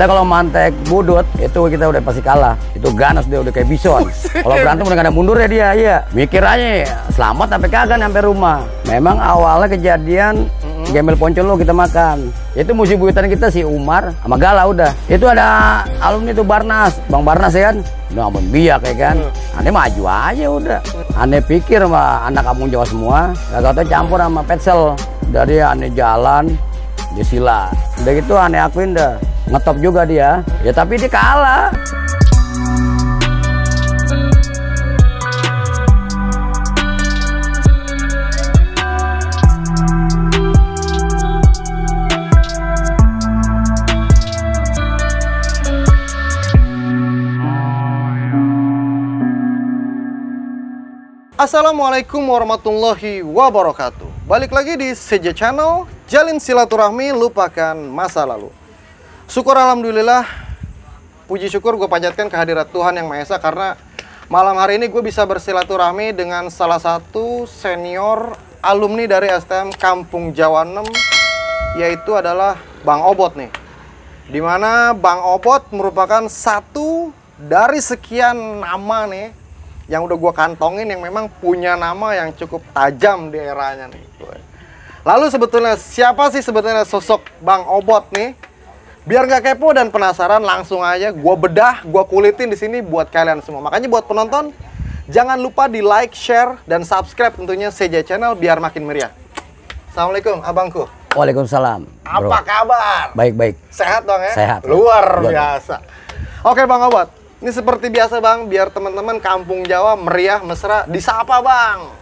Kita kalau mantek budut itu kita udah pasti kalah. Itu ganas dia udah kayak bison. Kalau berantem udah gak ada mundur ya dia, iya. Mikir aja, selamat sampai kagak sampai rumah. Memang awalnya kejadian gembel poncol lo kita makan. Itu musuh buyutan kita si Umar sama Gala udah. Itu ada alumni itu Barnas, Bang Barnas ya kan. Nah, ampun ya kan. Mm. Aneh maju aja udah. Aneh pikir mah anak kamu Jawa semua. Gak tau campur sama Petsel. Dari aneh jalan, di sila udah gitu aneh akuin dah ngetop juga dia ya tapi dia kalah Assalamualaikum warahmatullahi wabarakatuh. Balik lagi di Seja Channel, Jalin silaturahmi, lupakan masa lalu. Syukur alhamdulillah, puji syukur gue panjatkan kehadiran Tuhan Yang Maha Esa karena malam hari ini gue bisa bersilaturahmi dengan salah satu senior alumni dari STM Kampung Jawa 6 yaitu adalah Bang Obot nih. Dimana Bang Obot merupakan satu dari sekian nama nih yang udah gue kantongin yang memang punya nama yang cukup tajam di eranya nih. Lalu sebetulnya siapa sih sebetulnya sosok Bang Obot nih? Biar nggak kepo dan penasaran, langsung aja gue bedah, gue kulitin di sini buat kalian semua. Makanya buat penonton, jangan lupa di like, share, dan subscribe tentunya CJ Channel biar makin meriah. Assalamualaikum, abangku. Waalaikumsalam. Bro. Apa kabar? Baik-baik. Sehat dong ya? Sehat. Luar, Luar iya, biasa. Oke Bang Obot, ini seperti biasa Bang, biar teman-teman kampung Jawa meriah, mesra, disapa Bang.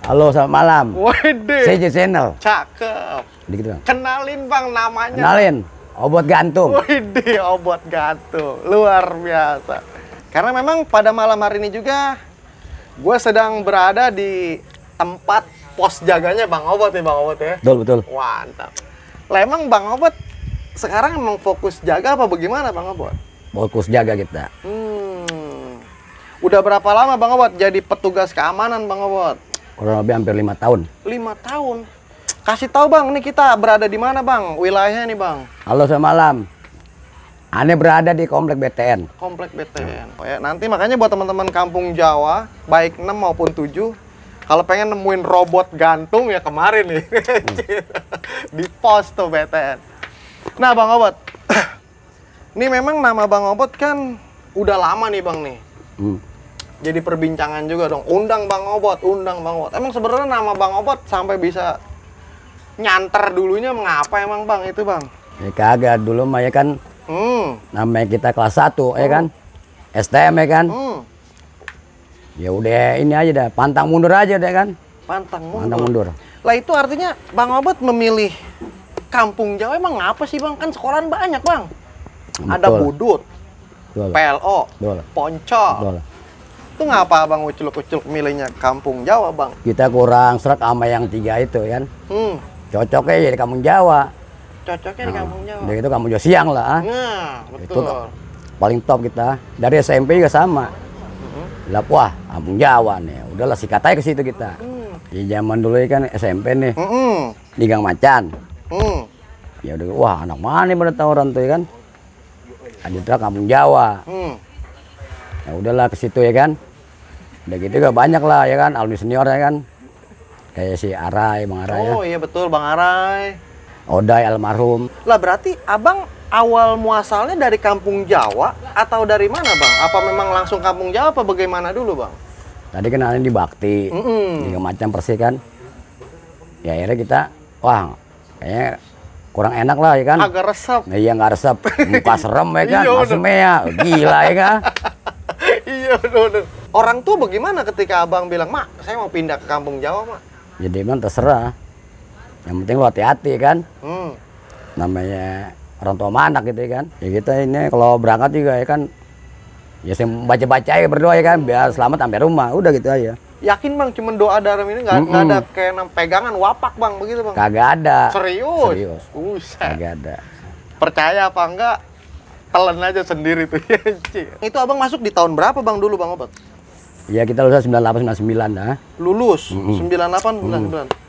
Halo, selamat malam. Wede. Saya Channel. Cakep. Dikit bang. Kenalin bang namanya. Kenalin. obat gantung. Wede, obat gantung. Luar biasa. Karena memang pada malam hari ini juga gue sedang berada di tempat pos jaganya bang Obot nih bang Obot ya. Betul betul. Mantap. Lah emang bang Obot sekarang emang fokus jaga apa bagaimana bang Obot? Fokus jaga kita. Hmm. Udah berapa lama bang Obot jadi petugas keamanan bang Obot? Kurang lebih hampir lima tahun. Lima tahun. Kasih tahu bang, ini kita berada di mana bang? Wilayahnya nih bang. Halo selamat malam. Ane berada di komplek BTN. Komplek BTN. Oh ya, nanti makanya buat teman-teman kampung Jawa, baik 6 maupun 7, kalau pengen nemuin robot gantung ya kemarin nih. Hmm. di pos tuh BTN. Nah, Bang Obot. ini memang nama Bang Obot kan udah lama nih, Bang nih. Hmm jadi perbincangan juga dong. Undang Bang Obot, undang Bang Obot. Emang sebenarnya nama Bang Obot sampai bisa nyanter dulunya mengapa emang Bang itu Bang? Ya kagak dulu mah ya kan. Hmm. Namanya kita kelas 1 ya hmm. ya kan. STM ya kan. Hmm. Ya udah ini aja dah, pantang mundur aja deh kan. Pantang mundur. Pantang mundur. Lah itu artinya Bang Obot memilih kampung Jawa emang ngapa sih Bang? Kan sekolahan banyak Bang. Betul. Ada Budut, Betul. PLO, Betul. Poncol, Betul itu ngapa abang ucul ucul milihnya kampung Jawa bang? Kita kurang serak sama yang tiga itu kan. Hmm. Cocoknya jadi ya kampung Jawa. Cocoknya nah, di ah, kampung Jawa. Jadi itu kampung Jawa siang lah. Ah. Nah, betul. Itu paling top kita. Dari SMP juga sama. Hmm. Lah wah, kampung Jawa nih. Udahlah sikat aja ke situ kita. Hmm. Di zaman dulu ya kan SMP nih. Hmm. Di Gang Macan. Hmm. Ya udah, wah anak mana pada tawuran tuh ya kan? Ada kampung Jawa. Hmm ya udahlah ke situ ya kan udah gitu gak banyak lah ya kan alumni senior ya kan kayak si Arai Bang Arai ya. oh ya. iya betul Bang Arai Odai almarhum lah berarti abang awal muasalnya dari kampung Jawa atau dari mana bang? Apa memang langsung kampung Jawa apa bagaimana dulu bang? Tadi kenalin di Bakti, mm -mm. di macam Persi kan. Ya akhirnya kita, wah kayaknya kurang enak lah ya kan. Agak resep. Nah, iya nggak resep, muka serem ya kan, iya, asem ya, gila ya kan. iya bener orang tua bagaimana ketika abang bilang mak saya mau pindah ke kampung Jawa mak jadi ya, emang terserah yang penting hati-hati kan hmm. namanya orang tua mana anak gitu ya kan ya kita gitu, ini kalau berangkat juga ya kan ya saya baca-baca ya berdoa ya kan biar selamat sampai rumah udah gitu aja yakin bang cuma doa dalam ini nggak mm -mm. ada kayak pegangan wapak bang begitu bang kagak ada serius serius Usah. kagak ada percaya apa enggak telan aja sendiri tuh ya, itu abang masuk di tahun berapa bang dulu bang obat Iya kita ah. lulus 98 99 nah. Lulus mm -hmm.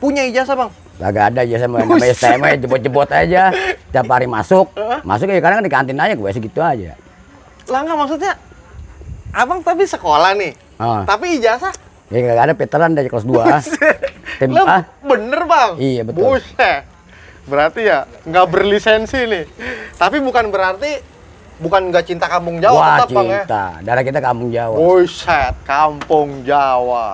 98 99. Mm. Punya ijazah, Bang? Kagak ada ijazah namanya STM jebot-jebot aja. Tiap hari masuk, masuk ya kadang di kantin aja gue segitu aja. Lah enggak maksudnya Abang tapi sekolah nih. Ah. Tapi ijazah Ya enggak ada veteran dari kelas 2. Tim A. Bener, Bang. Iya, betul. Buset. Berarti ya nggak berlisensi nih. Tapi bukan berarti bukan nggak cinta kampung Jawa Wah, tetap cinta. Bang ya. Darah kita kampung Jawa. Buset, kampung Jawa.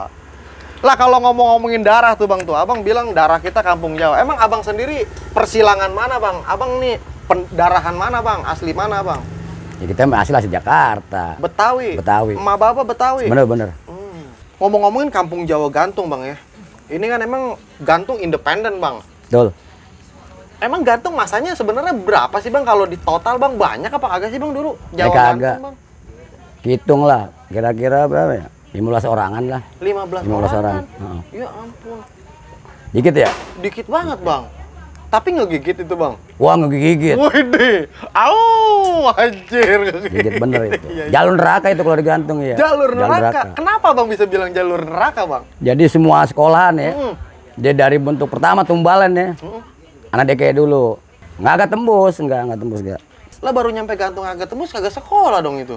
Lah kalau ngomong-ngomongin darah tuh Bang tuh, Abang bilang darah kita kampung Jawa. Emang Abang sendiri persilangan mana Bang? Abang nih pendarahan mana Bang? Asli mana Bang? Ya kita asli asli Jakarta. Betawi. Betawi. Ma Bapak Betawi. Bener bener. Hmm. Ngomong-ngomongin kampung Jawa gantung Bang ya. Ini kan emang gantung independen Bang. Betul. Emang gantung masanya sebenarnya berapa sih bang? Kalau di total bang banyak apa kagak sih bang dulu? Ya Jawa kagak. Bang? Hitung lah, kira-kira berapa ya? 15 orangan lah. 15, 15 orangan? orang. Uh. Ya ampun. Dikit ya? Dikit banget bang. Tapi ngegigit itu bang? Wah ngegigit. Wih Au, anjir. Ngegigit. Gigit bener itu. Iya, iya. Jalur neraka itu kalau digantung ya. Jalur neraka. jalur neraka. Kenapa bang bisa bilang jalur neraka bang? Jadi semua sekolahan ya. Hmm. Dia dari bentuk pertama tumbalan ya. Hmm anak DKI dulu nggak agak tembus nggak nggak tembus nggak lah baru nyampe gantung agak tembus kagak sekolah dong itu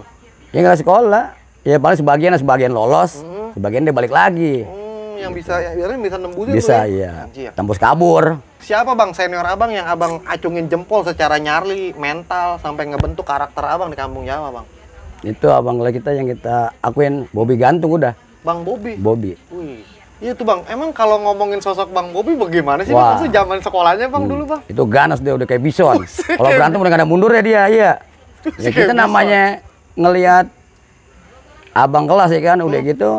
ya nggak sekolah ya paling sebagian sebagian lolos hmm. sebagian dia balik lagi hmm, yang bisa ya, yang bisa nembusin bisa ya. Iya. tembus kabur siapa bang senior abang yang abang acungin jempol secara nyarli mental sampai ngebentuk karakter abang di kampung Jawa bang itu abang kita yang kita akuin Bobby gantung udah bang Bobby Bobby Wih. Iya tuh bang, emang kalau ngomongin sosok Bang Bobi bagaimana sih? Wah. Maksudnya zaman sekolahnya bang hmm. dulu bang? Itu ganas dia udah kayak bison. kalau berantem udah gak ada mundur ya dia, iya. Ya kita namanya ngelihat abang kelas ya kan, udah hmm. gitu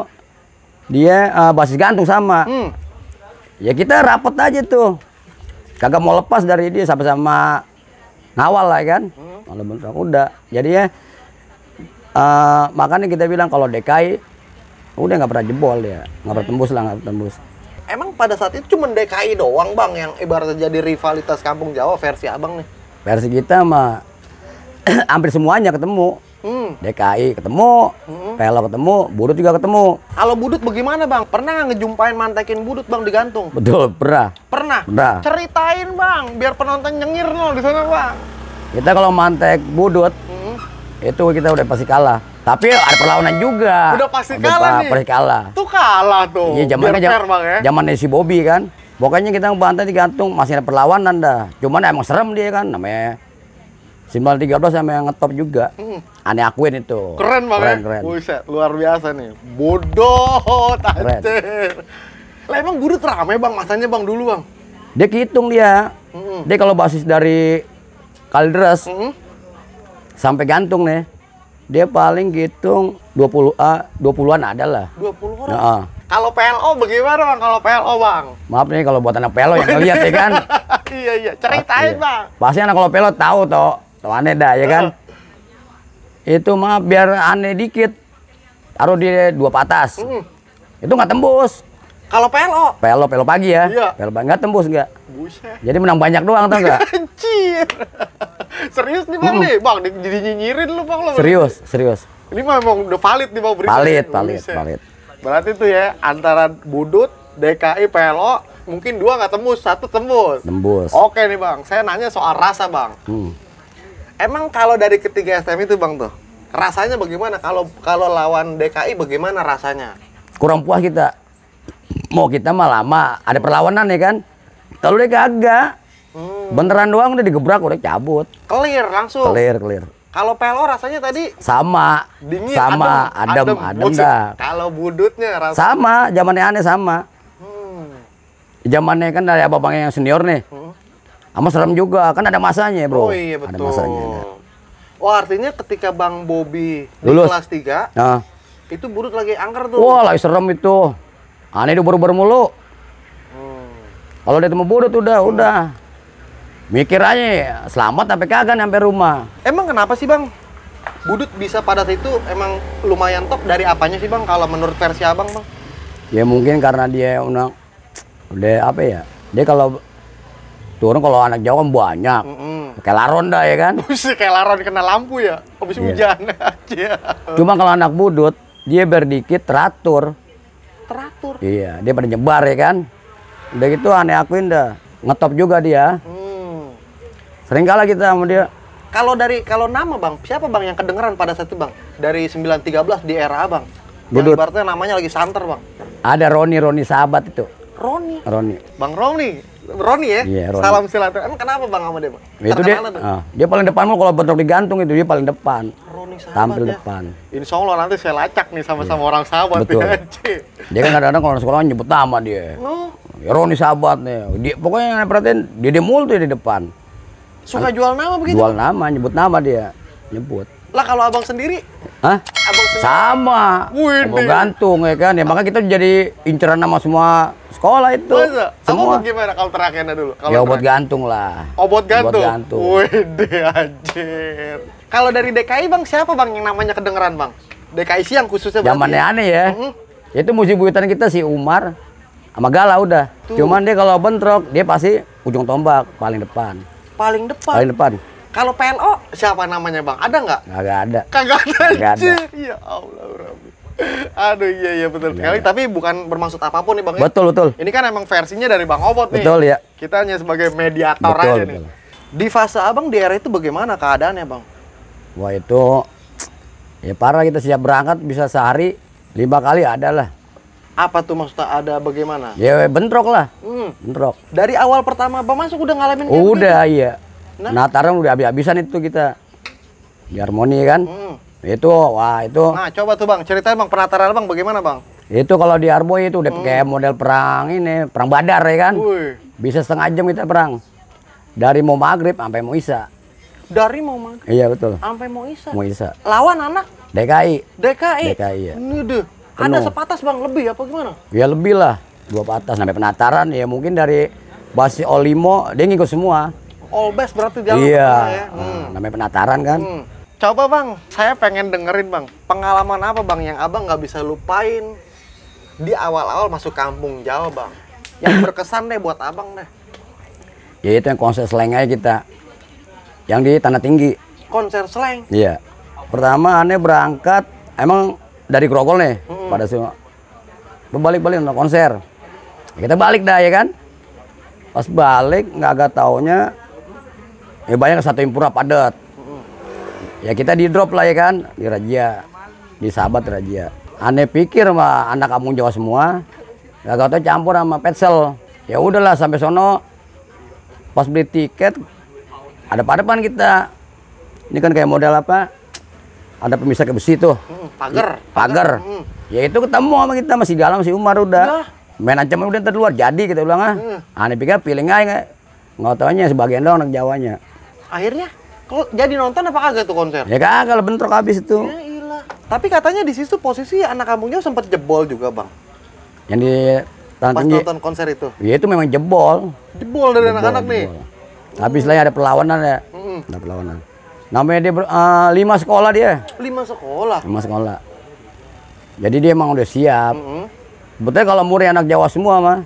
dia uh, basis gantung sama. Hmm. Ya kita rapet aja tuh. Kagak mau lepas dari dia sampai sama ngawal lah ya kan. Hmm. Kalau udah, jadi ya uh, makanya kita bilang kalau DKI udah nggak pernah jebol ya nggak pernah tembus lah nggak tembus emang pada saat itu cuma DKI doang bang yang ibaratnya jadi rivalitas kampung Jawa versi abang nih versi kita mah hampir semuanya ketemu Hmm. DKI ketemu, hmm. Pelo ketemu, Budut juga ketemu. Kalau Budut bagaimana bang? Pernah nggak ngejumpain mantekin Budut bang digantung? Betul, pernah. Pernah. Pernah. Ceritain bang, biar penonton nyengir nol di sana bang. Kita kalau mantek Budut, hmm. itu kita udah pasti kalah. Tapi ada perlawanan juga. Udah pasti Udah kalah nih. kalah. Tuh kalah tuh. Iya, zamannya zaman ya. si Bobby kan. Pokoknya kita ngebantai digantung masih ada perlawanan dah. Cuman emang serem dia kan namanya Simbal 13 sama yang ngetop juga. Hmm. Aneh akuin itu. Keren banget. Ya? Keren, keren. Buset, luar biasa nih. Bodoh, tajir. Lah emang guru teramai bang, masanya bang dulu bang? Dia hitung dia. -hmm. Dia kalau basis dari kalderas -hmm. sampai gantung nih dia paling hitung 20 a 20-an ada lah. 20 orang. Nah, Kalau PLO bagaimana bang? Kalau PLO bang? Maaf nih kalau buat anak PLO yang ngeliat ya kan. iya iya, ceritain Pasti, bang. Pasti anak kalau PLO tahu toh, toh aneh dah ya kan. Itu maaf biar aneh dikit, taruh di dua patas. Mm. Itu nggak tembus. Kalau PLO? PLO, PLO pagi ya. Iya. PLO Nggak tembus nggak? Buset. Jadi menang banyak doang tau nggak? Anjir. serius nih bang mm. nih? Bang, jadi nyinyirin lu bang. Lo. Serius, serius. Ini memang udah valid nih bang. Berita. Valid, valid, valid. Berarti tuh ya, antara Budut, DKI, PLO, mungkin dua nggak tembus, satu tembus. Tembus. Oke nih bang, saya nanya soal rasa bang. Hmm. Emang kalau dari ketiga STM itu bang tuh, rasanya bagaimana? Kalau kalau lawan DKI bagaimana rasanya? Kurang puas kita mau kita mah lama ada perlawanan ya kan kalau dia kagak hmm. beneran doang udah digebrak udah cabut clear langsung clear clear kalau pelor rasanya tadi sama dingin sama adem adem, adem, adem dah kalau budutnya rasanya sama zamannya aneh sama hmm. zamannya kan dari abang bang yang senior nih hmm. sama serem juga kan ada masanya bro oh iya betul ada masanya ya. Oh artinya ketika Bang Bobi di kelas 3 nah. Itu budut lagi angker tuh Wah lagi serem itu Aneh itu baru-baru mulu. Hmm. Kalau dia temu budut udah, hmm. udah. Mikir aja, selamat sampai kagak sampai rumah. Emang kenapa sih bang? Budut bisa padat itu emang lumayan top dari apanya sih bang? Kalau menurut versi abang bang? Ya mungkin karena dia undang, udah apa ya? Dia kalau turun kalau anak jauh kan banyak. Mm -hmm. Kayak laron dah ya kan? kayak laron kena lampu ya, habis yeah. hujan. Cuma kalau anak budut, dia berdikit teratur teratur iya dia pada nyebar ya kan udah gitu aneh akuin dah ngetop juga dia hmm. sering kalah kita sama dia kalau dari kalau nama bang siapa bang yang kedengeran pada saat itu bang dari 913 di era abang Budut. Yang ibaratnya namanya lagi santer bang ada Roni Roni sahabat itu Roni Roni bang Roni Roni ya Iya Roni. salam silaturahmi kan kenapa bang sama dia bang itu dia, uh, dia paling depan kalau bentuk digantung itu dia paling depan nih sahabat tampil ya. depan insya Allah nanti saya lacak nih sama-sama iya. orang sahabat ya, betul ya, dia kan kadang-kadang kalau sekolah nyebut nama dia oh. ya Roni sahabat nih dia, pokoknya yang perhatiin dia dia mulu tuh di depan suka jual nama begitu jual nama nyebut nama dia nyebut lah kalau abang sendiri Hah? abang sendiri sama abang gantung ya kan ya maka kita jadi inceran nama semua sekolah itu oh, iya. Masa? semua abang gimana kalau terakhirnya dulu kalau ya obat gantung lah obat oh, gantung obat gantung Widih, anjir kalau dari DKI bang siapa bang yang namanya kedengeran bang? DKI siang khususnya. Zamannya ya? aneh ya. Mm -hmm. Itu musim buyutan kita si Umar sama Gala udah. Tuh. Cuman dia kalau bentrok dia pasti ujung tombak paling depan. Paling depan. Paling depan. Kalau PLO siapa namanya bang? Ada nggak? Kagak ada. Kagak ada. Kagak ada. Ya Allah Rabbi. Aduh iya iya betul iya. sekali. Ya. Tapi bukan bermaksud apapun nih bang. Ya. Betul betul. Ini kan emang versinya dari bang Obot nih. Betul ya. Kita hanya sebagai mediator betul, aja betul. nih. Di fase abang di era itu bagaimana keadaannya bang? Wah itu ya parah kita siap berangkat bisa sehari lima kali ada lah. Apa tuh maksudnya ada bagaimana? Ya bentrok lah. Hmm. Bentrok. Dari awal pertama Bang masuk udah ngalamin kayak Udah begini? iya. Nah, Nataran udah habis-habisan itu kita. Di harmoni kan. Hmm. Itu wah itu. Nah, coba tuh Bang, ceritain Bang penataran Bang bagaimana Bang? Itu kalau di Arbo itu udah hmm. kayak model perang ini, perang badar ya kan. Uy. Bisa setengah jam kita perang. Dari mau maghrib sampai mau isya. Dari mau mana? Iya betul. Sampai mau Isa. Mau Isa. Lawan anak? DKI. DKI. DKI ya. Nuduh. Ada sepatas bang lebih apa gimana? Ya lebih lah. Dua patas sampai penataran ya mungkin dari Basi Olimo dia ngikut semua. All best berarti jalan. Iya. Ya. Hmm. hmm. Namanya penataran kan. Hmm. Coba bang, saya pengen dengerin bang pengalaman apa bang yang abang nggak bisa lupain di awal-awal masuk kampung Jawa bang. Yang berkesan deh buat abang deh. Ya itu yang konsep slang aja kita yang di Tanah Tinggi. Konser Slang. Iya. Pertama aneh berangkat emang dari Krogol nih hmm. pada semua berbalik-balik untuk konser. kita balik dah ya kan. Pas balik nggak agak taunya ya banyak satu impura padat. Ya kita di drop lah ya kan di Raja di Sahabat Raja. Aneh pikir mah anak kamu Jawa semua. nggak tau campur sama Petsel. Ya udahlah sampai sono pas beli tiket ada apa hadapan kita. Ini kan kayak model apa? Ada pemisah ke besi tuh. Hmm, pagar. Pagar. Hmm. Ya itu ketemu sama kita masih dalam si Umar udah. Nah. Main ancaman udah terluar. jadi kita bilang ah. Hmm. Aneh pikir pilih aja nggak taunya sebagian doang anak Jawanya. Akhirnya kalau jadi nonton apa kagak tuh konser? Ya kagak kalau bentrok habis itu. Ya ilah. Tapi katanya di situ posisi anak kampungnya sempat jebol juga, Bang. Yang di Pas nonton konser itu. Ya itu memang jebol. Jebol dari anak-anak nih. Tapi istilahnya ada perlawanan ya. mm Ada perlawanan. Namanya dia ber, uh, lima sekolah dia. Lima sekolah. Lima sekolah. Jadi dia emang udah siap. Mm-mm. Betulnya kalau murid anak Jawa semua mah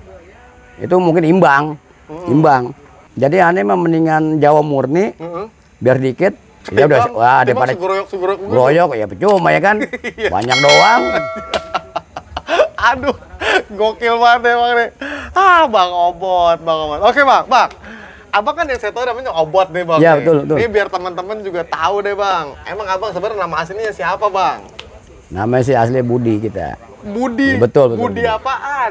itu mungkin imbang, mm imbang. Jadi aneh mah mendingan Jawa murni, mm biar dikit. Ya udah, wah daripada segroyok, segroyok, groyok ya cuma ya kan, iya. banyak doang. Aduh, gokil banget emang nih. Ah, Bang Obot, Bang Obot. Oke, Bang, Bang abang kan yang saya tahu namanya Obot deh bang. Iya betul, betul. Ini biar teman-teman juga tahu deh bang. Emang abang sebenarnya nama aslinya siapa bang? Namanya si asli Budi kita. Budi. Iya, betul betul. Budi betul. apaan?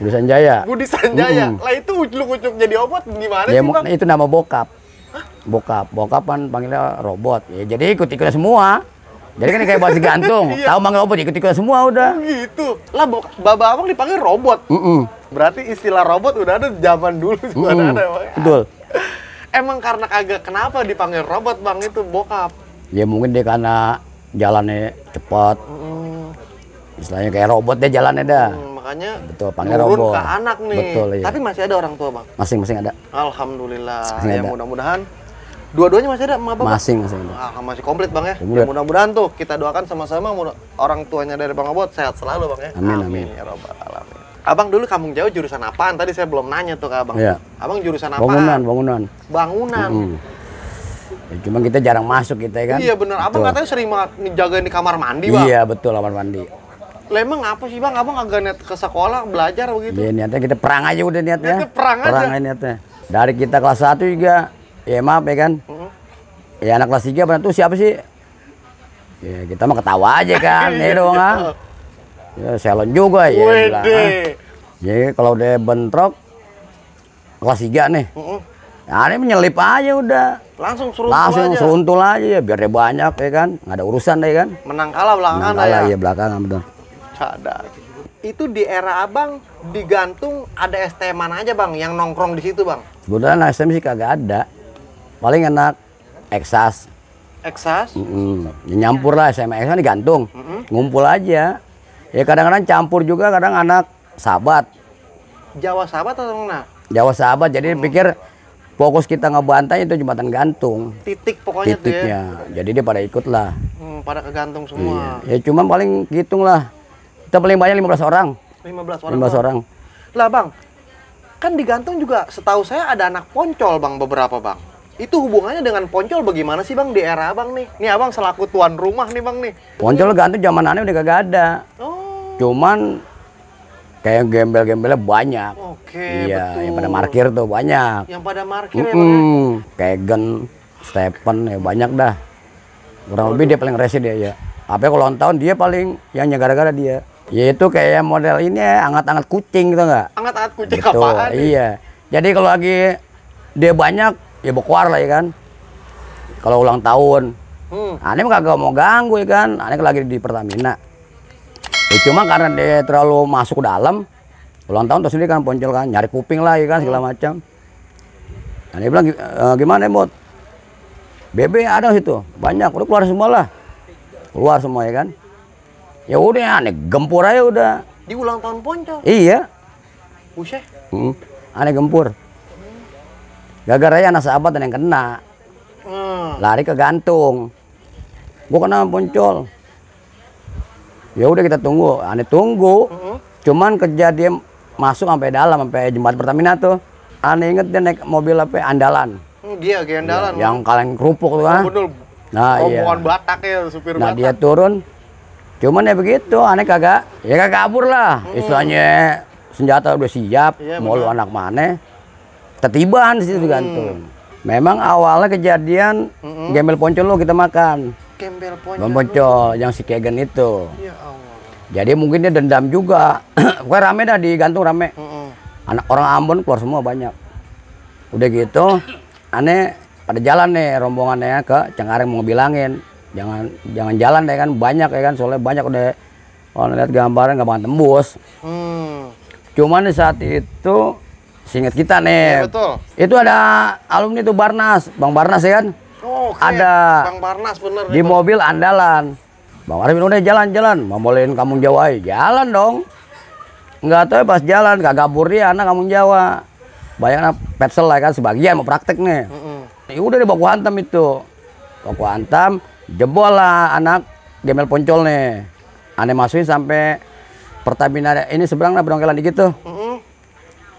Budi Sanjaya. Budi Sanjaya. Mm Lah itu ujung-ujung jadi Obot gimana ya, sih bang? Itu nama bokap. Hah? Bokap. Bokap kan panggilnya robot. Ya, jadi ikut ikutnya semua. Jadi kan kayak buat gantung, iya. tahu manggil robot ikut-ikut semua udah. Oh gitu. Lah bapak abang dipanggil robot. Mm -mm. Berarti istilah robot udah ada zaman dulu mm mm sudah ada. Bang. Betul. Emang karena kagak kenapa dipanggil robot bang itu bokap? Ya mungkin dia karena jalannya cepat. Mm. Istilahnya kayak robot deh jalannya dah. Mm, makanya betul panggil robot. ke anak nih. Betul, iya. Tapi masih ada orang tua bang? Masing-masing ada. Alhamdulillah. Masing ya mudah-mudahan Dua-duanya masih ada emak masing Masing, masih Ah, masih komplit bang ya. ya mudah-mudahan tuh kita doakan sama-sama orang tuanya dari bang Abot sehat selalu bang ya. Amin, amin. amin. Ya Robbal Alamin. Abang dulu Kampung jauh jurusan apaan? Tadi saya belum nanya tuh ke Abang. Iya. Abang jurusan apa? Bangunan, bangunan. Bangunan. -hmm. ya, cuma kita jarang masuk kita ya kan. Iya benar. Abang katanya sering menjaga di kamar mandi, Bang. Iya, betul kamar mandi. Lemeng apa sih Bang? Abang agak niat ke sekolah belajar begitu? Iya, niatnya kita perang aja udah niatnya. Niatnya perang, perang aja. aja niatnya. Dari kita kelas satu juga ya maaf ya kan. Mm -hmm. Ya anak kelas tiga berarti tuh siapa sih? Ya kita mah ketawa aja kan. ya dong, ah. Iya ya salon juga ya bilang, ah. jadi kalau udah bentrok kelas tiga nih uh -uh. Ya, ini menyelip aja udah. Langsung seruntul Langsung aja. seruntul aja ya biar dia banyak ya kan. Nggak ada urusan deh kan. Menang kalah belakang Menang kalah, ya. Iya belakangan betul Cadar. Itu di era Abang digantung ada STM mana aja Bang yang nongkrong di situ Bang? sebetulnya STM sih kagak ada. Paling enak Eksas. Eksas? Mm -hmm. Ya, nyampur lah SMA Eksas digantung. Mm -hmm. Ngumpul aja. Ya kadang-kadang campur juga kadang anak sahabat. Jawa sahabat atau mana? Jawa sahabat. Jadi hmm. pikir fokus kita ngebantai itu jembatan gantung. Titik pokoknya Titiknya. Tuh ya. Jadi dia pada ikut lah. Hmm, pada kegantung semua. Iya. Ya cuma paling hitung lah. Kita paling banyak 15 orang. 15 orang. 15 belas orang. Lah bang, kan digantung juga setahu saya ada anak poncol bang beberapa bang. Itu hubungannya dengan poncol bagaimana sih bang di era abang nih? Nih abang selaku tuan rumah nih bang nih. Poncol gantung zaman aneh udah kagak ada. Oh. Cuman kayak gembel-gembelnya banyak. Oke, iya, betul. yang pada markir tuh banyak. Yang pada markir mm -mm. ya, kayak Gen, Stephen ya banyak dah. Kurang Aduh. lebih dia paling resi dia ya. Apa ya, kalau ulang tahun dia paling yang gara-gara dia. yaitu kayak model ini ya, angat-angat kucing gitu nggak? Angat-angat kucing gitu, apaan? Iya. Jadi kalau lagi dia banyak ya bekuar lah ya kan. Kalau ulang tahun. Hmm. Aneh kagak mau ganggu ya kan. Aneh lagi di Pertamina ya, cuma karena dia terlalu masuk ke dalam ulang tahun terus ini kan poncol kan nyari kuping lagi kan segala macam Dan nah, dia bilang e, gimana ya, bot BB ada situ banyak udah keluar semua lah keluar semua ya kan ya udah aneh gempur aja udah di ulang tahun poncol iya Usah. Hmm. aneh gempur gara-gara anak sahabat dan yang kena hmm. lari ke gantung gua kena poncol ya udah kita tunggu aneh tunggu uh -huh. cuman kejadian masuk sampai dalam sampai jembatan Pertamina tuh aneh inget dia naik mobil apa ya? andalan hmm, dia kayak andalan ya, yang kaleng kerupuk tuh kan nah oh, iya batak ya supir nah batak. dia turun cuman ya begitu aneh kagak ya kagak kabur lah -huh. istilahnya senjata udah siap iya, mau lu anak mana tertiban sih hmm. gantung memang awalnya kejadian -huh. gemel poncol lo kita makan Kembel Ponjang. yang si Kegen itu. Ya Allah. Jadi mungkin dia dendam juga. Gue rame dah digantung rame. Uh -uh. Anak orang Ambon keluar semua banyak. Udah gitu, aneh pada jalan nih rombongannya ke Cengkareng mau bilangin jangan jangan jalan deh kan banyak ya kan soalnya banyak udah kalau oh, lihat gambarnya nggak bakal tembus. Hmm. Cuman di saat itu singkat kita nih. Ya, betul. Itu ada alumni tuh Barnas, Bang Barnas ya kan? Oh, ada. Bang Barnas bener. Di itu. mobil andalan. Bang Arifin udah jalan-jalan, mau bolehin kampung Jawa jalan dong. Enggak tahu pas jalan, gak gabur dia anak kamu Jawa. Bayangin petsel lah kan sebagian mau praktek nih. Mm -hmm. udah di baku hantam itu. Baku hantam, jebol lah anak gemel poncol nih. Aneh masukin sampai Pertamina ini seberang lah berongkelan dikit tuh. Mm -hmm.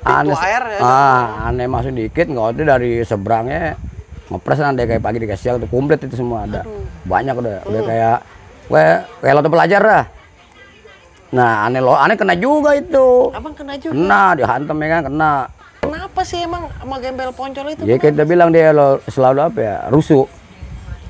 Aneh, air ya. Ah, kan? aneh masukin dikit, nggak ada dari seberangnya ngepres nanti kayak pagi dikasih siang tuh komplit itu semua ada Aduh. banyak udah hmm. udah kayak weh kayak tuh pelajar lah nah aneh lo aneh kena juga itu abang kena juga kena dihantem ya kan kena kenapa sih emang sama gembel poncol itu ya kita bilang dia lo selalu apa ya rusuh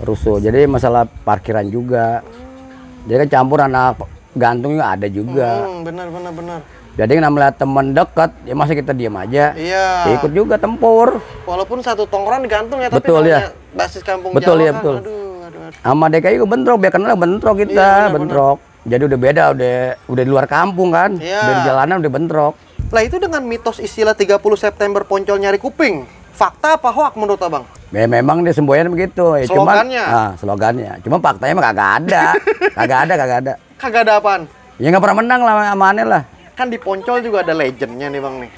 rusuh jadi masalah parkiran juga hmm. jadi kan campur anak nah, gantung juga ada juga hmm, benar benar benar jadi melihat teman dekat, ya masih kita diam aja. Iya. Ya, ikut juga tempur. Walaupun satu tongkrongan digantung ya, betul, ya. basis kampung betul, Jawa ya, betul. Kan, aduh, aduh, aduh. Sama DKI bentrok, biar kenal bentrok kita, iya, bener, bentrok. Bener. Jadi udah beda, udah udah di luar kampung kan. Iya. Dari jalanan udah bentrok. Lah itu dengan mitos istilah 30 September poncol nyari kuping. Fakta apa hoak menurut abang? Ya, memang dia semboyan begitu. Ya, slogannya? Cuman, nah, slogannya. Cuma faktanya mah kagak ada. kagak ada, kagak ada. Kagak ada apaan? Ya nggak pernah menang lah sama aneh lah kan di Poncol juga ada legendnya nih bang nih.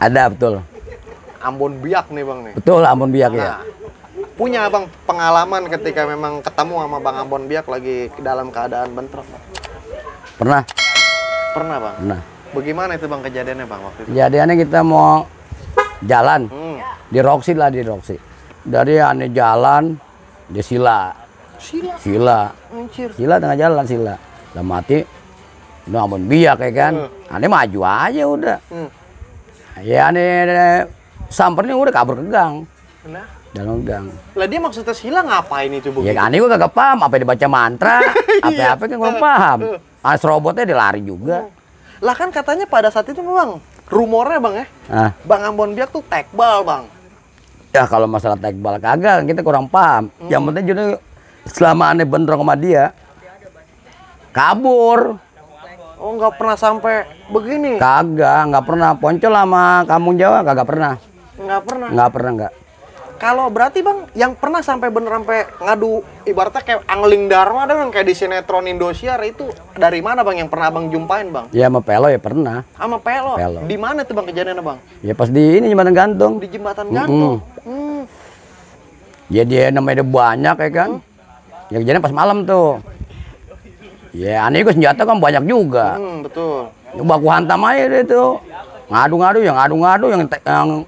Ada betul. Ambon Biak nih bang nih. Betul Ambon Biak ya. nah, ya. Punya bang pengalaman ketika memang ketemu sama bang Ambon Biak lagi dalam keadaan bentrok. Pernah. Pernah bang. Pernah. Bagaimana itu bang kejadiannya bang waktu itu? Kejadiannya kita mau jalan hmm. di Roxy lah di Roxy. Dari aneh jalan di Sila. Sila. Sila. Sila tengah jalan Sila. Lah mati namun biak ya kan hmm. aneh maju aja udah hmm. ya aneh sampernya udah kabur ke gang nah. dalam gang lah dia maksudnya silang ngapain itu bu ya aneh gua kagak paham apa dibaca mantra apa-apa kan iya. gua paham hmm. As robotnya dia juga hmm. lah kan katanya pada saat itu memang rumornya bang ya ah. bang Ambon Biak tuh tekbal bang ya kalau masalah tekbal kagak kita kurang paham hmm. yang penting juga selama aneh bentrok sama dia kabur Oh nggak pernah sampai begini? Kagak, nggak pernah. Poncol sama kampung Jawa kagak pernah. Nggak pernah. Nggak pernah nggak. Kalau berarti bang, yang pernah sampai bener sampai ngadu ibaratnya kayak angling dharma ada kayak di sinetron Indosiar itu dari mana bang yang pernah bang jumpain bang? Ya sama Pelo ya pernah. Sama Pelo. Pelo. Di mana tuh bang kejadiannya bang? Ya pas di ini jembatan gantung. Di jembatan gantung. Mm -hmm. Hmm. Ya dia namanya banyak ya kan. Hmm. Ya kejadian pas malam tuh. Ya yeah, aneh juga senjata kan banyak juga. Hmm, betul. Baku hantam aja itu. Ya, ngadu-ngadu yang ngadu-ngadu yang yang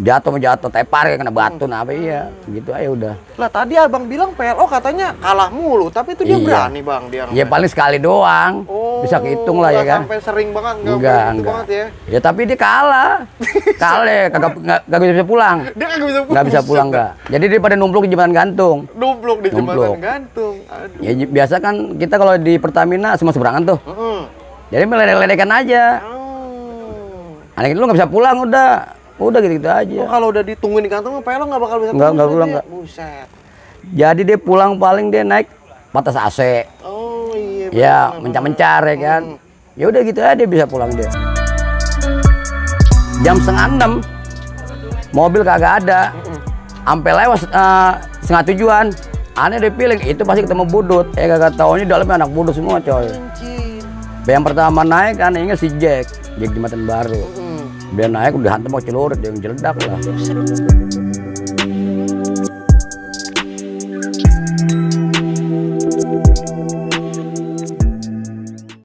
jatuh mau jatuh tepar ya kena batu nah, hmm. apa iya gitu aja udah lah tadi abang bilang PLO katanya kalah mulu tapi itu dia iya. berani bang dia ya paling sekali doang oh, bisa kehitung lah ya kan sampai sering banget enggak, enggak, gitu enggak. banget ya ya tapi dia kalah kalah ya kagak enggak bisa pulang dia kagak bisa pulang enggak bisa pulang enggak jadi daripada numpluk di jembatan gantung numpluk di jembatan gantung Aduh. ya biasa kan kita kalau di Pertamina semua seberangan tuh mm -hmm. jadi meledek-ledekan aja oh. Anak itu lu nggak bisa pulang udah Udah gitu-gitu aja. Oh, kalau udah ditungguin di kantor mah lo nggak bakal bisa Nggak, nggak pulang enggak. Buset. Jadi dia pulang paling dia naik batas AC. Oh iya. Ya mencar-mencar ya kan. Hmm. Ya udah gitu aja dia bisa pulang dia. Jam setengah enam mobil kagak ada. Sampai lewat uh, setengah tujuan. Aneh deh pilih itu pasti ketemu budut. Eh kagak tahunya dalamnya anak budut semua coy. Yang pertama naik aneh ingat si Jack, Jack Jumatan Baru. Biar naik udah hantam ke celur, dia jeledak lah.